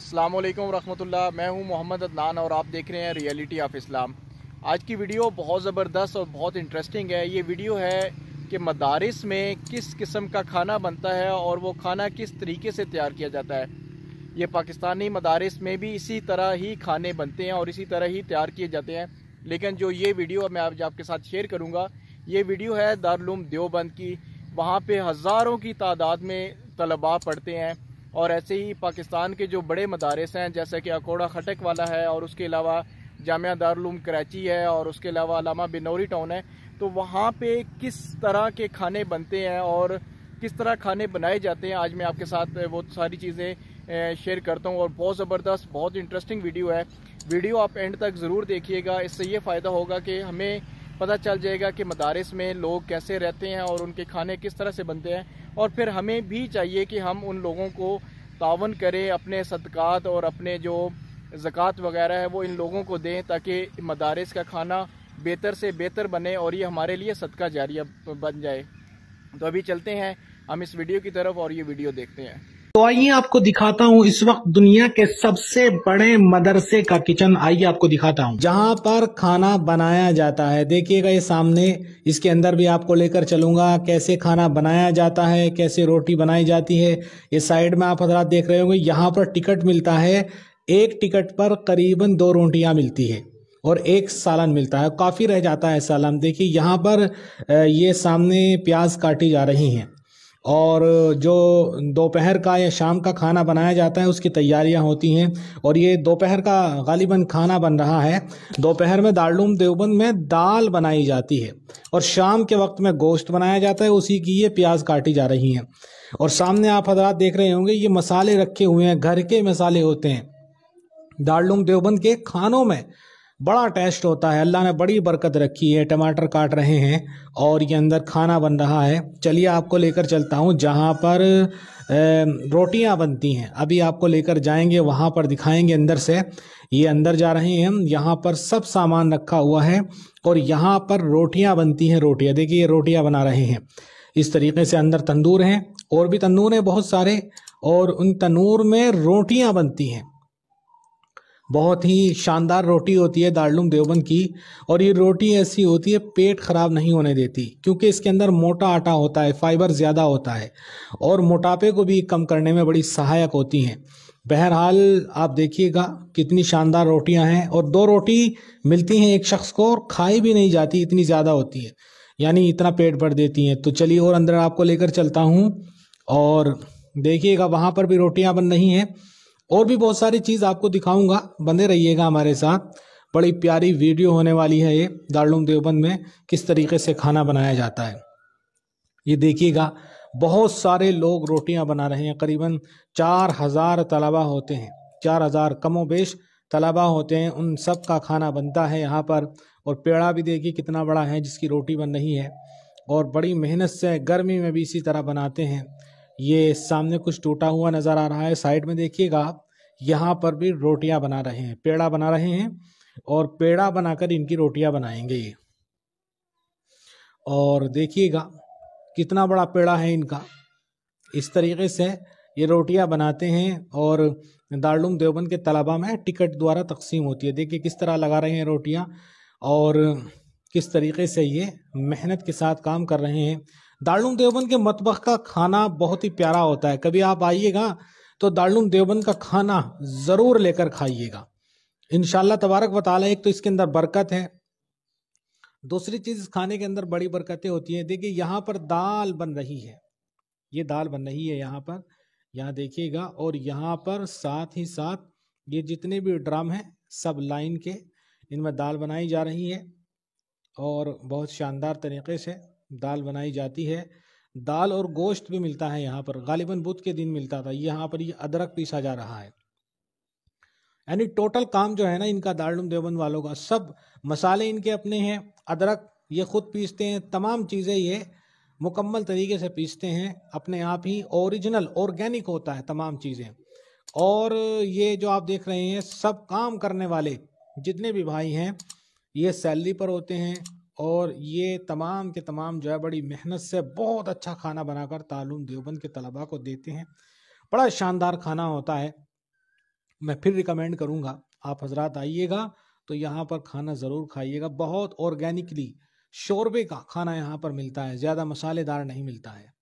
अस्सलाम वालेकुम रहमतुल्लाह मैं हूं मोहम्मद अदनान और आप देख रहे हैं रियलिटी ऑफ इस्लाम आज की वीडियो बहुत ज़बरदस्त और बहुत इंटरेस्टिंग है ये वीडियो है कि मदारस में किस किस्म का खाना बनता है और वो खाना किस तरीके से तैयार किया जाता है ये पाकिस्तानी मदारस में भी इसी तरह ही खाने बनते हैं और इसी तरह ही तैयार किए जाते हैं लेकिन जो ये वीडियो मैं आज आपके साथ शेयर करूँगा ये वीडियो है दारूम देवबंद की वहाँ पर हज़ारों की तादाद में तलबा पढ़ते हैं और ऐसे ही पाकिस्तान के जो बड़े मदारस हैं जैसे कि अकोड़ा खटक वाला है और उसके अलावा जामिया दारूम कराची है और उसके अलावा अलामा बिनौरी टाउन है तो वहाँ पे किस तरह के खाने बनते हैं और किस तरह खाने बनाए जाते हैं आज मैं आपके साथ वो सारी चीज़ें शेयर करता हूँ और बहुत ज़बरदस्त बहुत इंटरेस्टिंग वीडियो है वीडियो आप एंड तक ज़रूर देखिएगा इससे ये फ़ायदा होगा कि हमें पता चल जाएगा कि मदारस में लोग कैसे रहते हैं और उनके खाने किस तरह से बनते हैं और फिर हमें भी चाहिए कि हम उन लोगों को तावन करें अपने सदक़ात और अपने जो ज़क़़त वगैरह है वो इन लोगों को दें ताकि मदारस का खाना बेहतर से बेहतर बने और ये हमारे लिए सदका जारिया बन जाए तो अभी चलते हैं हम इस वीडियो की तरफ और ये वीडियो देखते हैं तो आइए आपको दिखाता हूँ इस वक्त दुनिया के सबसे बड़े मदरसे का किचन आइए आपको दिखाता हूँ जहाँ पर खाना बनाया जाता है देखिएगा ये सामने इसके अंदर भी आपको लेकर चलूंगा कैसे खाना बनाया जाता है कैसे रोटी बनाई जाती है ये साइड में आप हजरात देख रहे होंगे यहाँ पर टिकट मिलता है एक टिकट पर करीबन दो रोटियाँ मिलती है और एक सालन मिलता है काफ़ी रह जाता है सालन देखिए यहाँ पर ये सामने प्याज काटी जा रही हैं और जो दोपहर का या शाम का खाना बनाया जाता है उसकी तैयारियां होती हैं और ये दोपहर का गालिबा खाना बन रहा है दोपहर में दारूम देवबंद में दाल बनाई जाती है और शाम के वक्त में गोश्त बनाया जाता है उसी की ये प्याज काटी जा रही हैं और सामने आप हजरात देख रहे होंगे ये मसाले रखे हुए हैं घर के मसाले होते हैं दारूम देवबंद के खानों में बड़ा टेस्ट होता है अल्लाह ने बड़ी बरकत रखी है टमाटर काट रहे हैं और ये अंदर खाना बन रहा है चलिए आपको लेकर चलता हूँ जहाँ पर रोटियाँ बनती हैं अभी आपको लेकर जाएंगे वहाँ पर दिखाएंगे अंदर से ये अंदर जा रहे हैं हम यहाँ पर सब सामान रखा हुआ है और यहाँ पर रोटियाँ बनती हैं रोटियाँ देखिए ये रोटियाँ बना रहे हैं इस तरीके से अंदर तंदूर हैं और भी तंदूर हैं बहुत सारे और उन तंदूर में रोटियाँ बनती हैं बहुत ही शानदार रोटी होती है दार्लूम देवबंद की और ये रोटी ऐसी होती है पेट ख़राब नहीं होने देती क्योंकि इसके अंदर मोटा आटा होता है फाइबर ज़्यादा होता है और मोटापे को भी कम करने में बड़ी सहायक होती हैं बहरहाल आप देखिएगा कितनी शानदार रोटियां हैं और दो रोटी मिलती हैं एक शख्स को और खाई भी नहीं जाती इतनी ज़्यादा होती है यानी इतना पेट भर देती हैं तो चलिए और अंदर आपको लेकर चलता हूँ और देखिएगा वहाँ पर भी रोटियाँ बन रही हैं और भी बहुत सारी चीज़ आपको दिखाऊंगा बने रहिएगा हमारे साथ बड़ी प्यारी वीडियो होने वाली है ये दारुम देवबंद में किस तरीके से खाना बनाया जाता है ये देखिएगा बहुत सारे लोग रोटियां बना रहे हैं करीबन चार हज़ार तलबा होते हैं चार हज़ार कमो बेश तलबा होते हैं उन सब का खाना बनता है यहाँ पर और पेड़ा भी देखिए कितना बड़ा है जिसकी रोटी बन रही है और बड़ी मेहनत से गर्मी में भी इसी तरह बनाते हैं ये सामने कुछ टूटा हुआ नज़र आ रहा है साइड में देखिएगा यहाँ पर भी रोटियाँ बना रहे हैं पेड़ा बना रहे हैं और पेड़ा बनाकर इनकी रोटियाँ बनाएंगे ये और देखिएगा कितना बड़ा पेड़ा है इनका इस तरीके से ये रोटियां बनाते हैं और दारुम देवबंद के तलाबा में टिकट द्वारा तकसीम होती है देखिए किस तरह लगा रहे हैं रोटियाँ और किस तरीके से ये मेहनत के साथ काम कर रहे हैं दारुण देवबंद के मतबख का खाना बहुत ही प्यारा होता है कभी आप आइएगा तो दारुम देवबंद का खाना ज़रूर लेकर खाइएगा इन तबारक वाली एक तो इसके अंदर बरकत है दूसरी चीज़ इस खाने के अंदर बड़ी बरकतें होती हैं देखिए यहाँ पर दाल बन रही है ये दाल बन रही है यहाँ पर यहाँ देखिएगा और यहाँ पर साथ ही साथ ये जितने भी ड्राम हैं सब लाइन के इनमें दाल बनाई जा रही है और बहुत शानदार तरीके से दाल बनाई जाती है दाल और गोश्त भी मिलता है यहाँ पर गालिबन बुध के दिन मिलता था यहाँ पर ये अदरक पीसा जा रहा है यानी टोटल काम जो है ना इनका दारुम देवबंद वालों का सब मसाले इनके अपने हैं अदरक ये खुद पीसते हैं तमाम चीज़ें ये मुकम्मल तरीके से पीसते हैं अपने आप ही ओरिजिनल ऑर्गेनिक होता है तमाम चीज़ें और ये जो आप देख रहे हैं सब काम करने वाले जितने भी भाई हैं ये सैलरी पर होते हैं और ये तमाम के तमाम जो है बड़ी मेहनत से बहुत अच्छा खाना बनाकर तालुम देवबंद के तलबा को देते हैं बड़ा शानदार खाना होता है मैं फिर रिकमेंड करूँगा आप हजरात आइएगा तो यहाँ पर खाना ज़रूर खाइएगा बहुत ऑर्गेनिकली शोरबे का खाना यहाँ पर मिलता है ज़्यादा मसालेदार नहीं मिलता है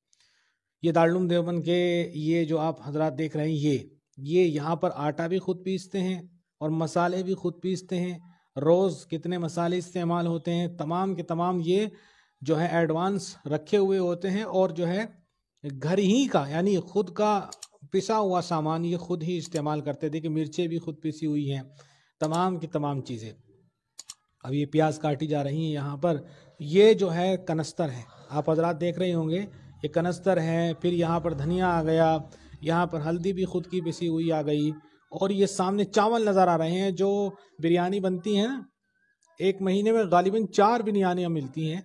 ये दारुम देवबंद के ये जो आप हजरात देख रहे हैं ये ये यहाँ पर आटा भी खुद पीसते हैं और मसाले भी खुद पीसते हैं रोज़ कितने मसाले इस्तेमाल होते हैं तमाम के तमाम ये जो है एडवांस रखे हुए होते हैं और जो है घर ही का यानी खुद का पिसा हुआ सामान ये खुद ही इस्तेमाल करते देखिए मिर्चें भी खुद पिसी हुई हैं तमाम की तमाम चीज़ें अब ये प्याज काटी जा रही हैं यहाँ पर ये जो है कनस्तर है आप हजरात देख रहे होंगे ये कनस्तर है फिर यहाँ पर धनिया आ गया यहाँ पर हल्दी भी खुद की पिसी हुई आ गई और ये सामने चावल नज़र आ रहे हैं जो बिरयानी बनती है ना एक महीने में गालिबा चार बिरयानियाँ मिलती हैं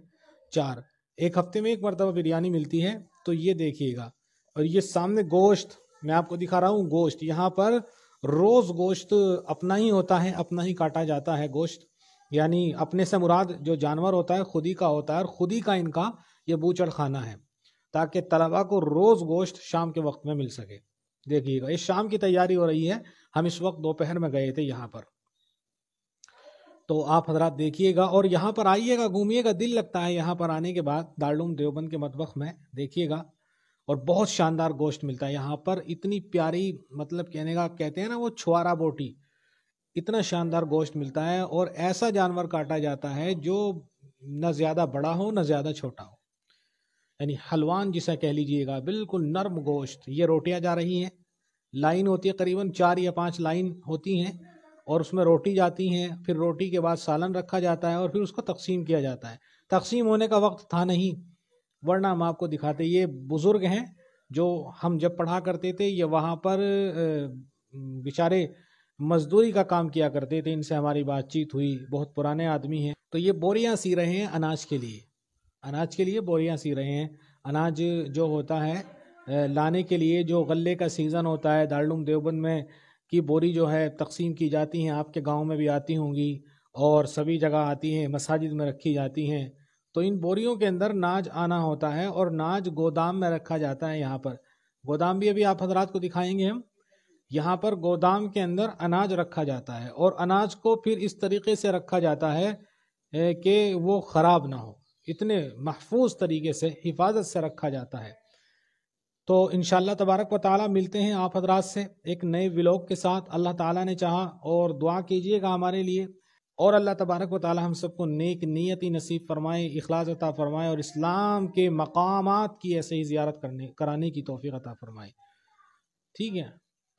चार एक हफ्ते में एक मरतबा बिरयानी मिलती है तो ये देखिएगा और ये सामने गोश्त मैं आपको दिखा रहा हूँ गोश्त यहाँ पर रोज़ गोश्त अपना ही होता है अपना ही काटा जाता है गोश्त यानी अपने से मुराद जो जानवर होता है खुद ही का होता है और खुद ही का इनका ये बूचड़ खाना है ताकि तलबा को रोज़ गोश्त शाम के वक्त में मिल सके देखिएगा ये शाम की तैयारी हो रही है हम इस वक्त दोपहर में गए थे यहाँ पर तो आप हजरात देखिएगा और यहाँ पर आइएगा घूमिएगा दिल लगता है यहाँ पर आने के बाद दार्डूम देवबंद के मतबख में देखिएगा और बहुत शानदार गोश्त मिलता है यहाँ पर इतनी प्यारी मतलब कहने का कहते हैं ना वो छुआरा बोटी इतना शानदार गोश्त मिलता है और ऐसा जानवर काटा जाता है जो ना ज़्यादा बड़ा हो ना ज़्यादा छोटा हो यानी हलवान जिसे कह लीजिएगा बिल्कुल नर्म गोश्त ये रोटियां जा रही हैं लाइन होती है करीबन चार या पांच लाइन होती हैं और उसमें रोटी जाती हैं फिर रोटी के बाद सालन रखा जाता है और फिर उसको तकसीम किया जाता है तकसीम होने का वक्त था नहीं वरना हम आपको दिखाते ये बुज़ुर्ग हैं जो हम जब पढ़ा करते थे ये वहाँ पर बेचारे मजदूरी का काम किया करते थे इनसे हमारी बातचीत हुई बहुत पुराने आदमी हैं तो ये बोरियाँ सी रहे हैं अनाज के लिए अनाज के लिए बोरियां सी रहे हैं अनाज जो होता है लाने के लिए जो गले का सीज़न होता है दारुम देवबंद में की बोरी जो है तकसीम की जाती हैं आपके गांव में भी आती होंगी और सभी जगह आती हैं मसाजिद में रखी जाती हैं तो इन बोरियों के अंदर नाज आना होता है और नाज गोदाम में रखा जाता है यहाँ पर गोदाम भी अभी आप हजरात को दिखाएंगे हम यहाँ पर गोदाम के अंदर अनाज रखा जाता है और अनाज को फिर इस तरीके से रखा जाता है कि वो ख़राब ना हो इतने महफूज तरीके से हिफाजत से रखा जाता है तो इन तबारक व ताली मिलते हैं आप हजरात से एक नए विलोक के साथ अल्लाह ताला ने चाहा और दुआ कीजिएगा हमारे लिए और अल्लाह तबारक व ताली हम सबको नेक नियति नसीब फरमाए अखलाज अता फरमाए और इस्लाम के मकाम की ऐसे ही ज्यारत करने कराने की तोफ़ी अता फरमाए ठीक है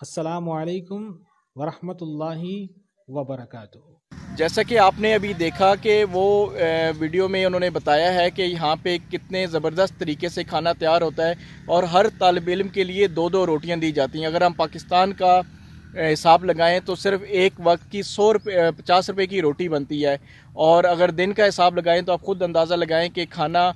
असलकम ला वबरकू जैसा कि आपने अभी देखा कि वो वीडियो में उन्होंने बताया है कि यहाँ पे कितने ज़बरदस्त तरीके से खाना तैयार होता है और हर तालब इलम के लिए दो दो रोटियाँ दी जाती हैं अगर हम पाकिस्तान का हिसाब लगाएं तो सिर्फ एक वक्त की सौ रुपये पचास रुपये की रोटी बनती है और अगर दिन का हिसाब लगाएं तो आप ख़ुद अंदाज़ा लगाएं कि खाना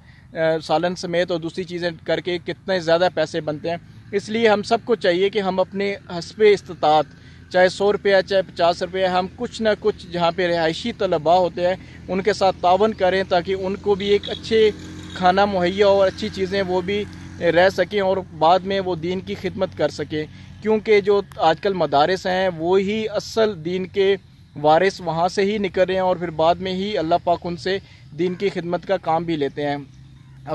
सालन समेत और दूसरी चीज़ें करके कितने ज़्यादा पैसे बनते हैं इसलिए हम सबको चाहिए कि हम अपने हसब इस्तात चाहे सौ रुपया चाहे पचास रुपया हम कुछ ना कुछ जहाँ पे रिहायशी तलबा होते हैं उनके साथ तावन करें ताकि उनको भी एक अच्छे खाना मुहैया और अच्छी चीज़ें वो भी रह सकें और बाद में वो दीन की खिदमत कर सकें क्योंकि जो आजकल मदारस हैं वो ही असल दीन के वारिस वहाँ से ही निकल रहे हैं और फिर बाद में ही अल्लाह पाक उनसे दीन की खिदमत का काम भी लेते हैं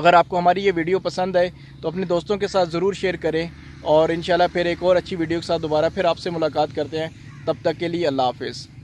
अगर आपको हमारी ये वीडियो पसंद आए तो अपने दोस्तों के साथ ज़रूर शेयर करें और इन फिर एक और अच्छी वीडियो के साथ दोबारा फिर आपसे मुलाकात करते हैं तब तक के लिए अल्लाह हाफिज़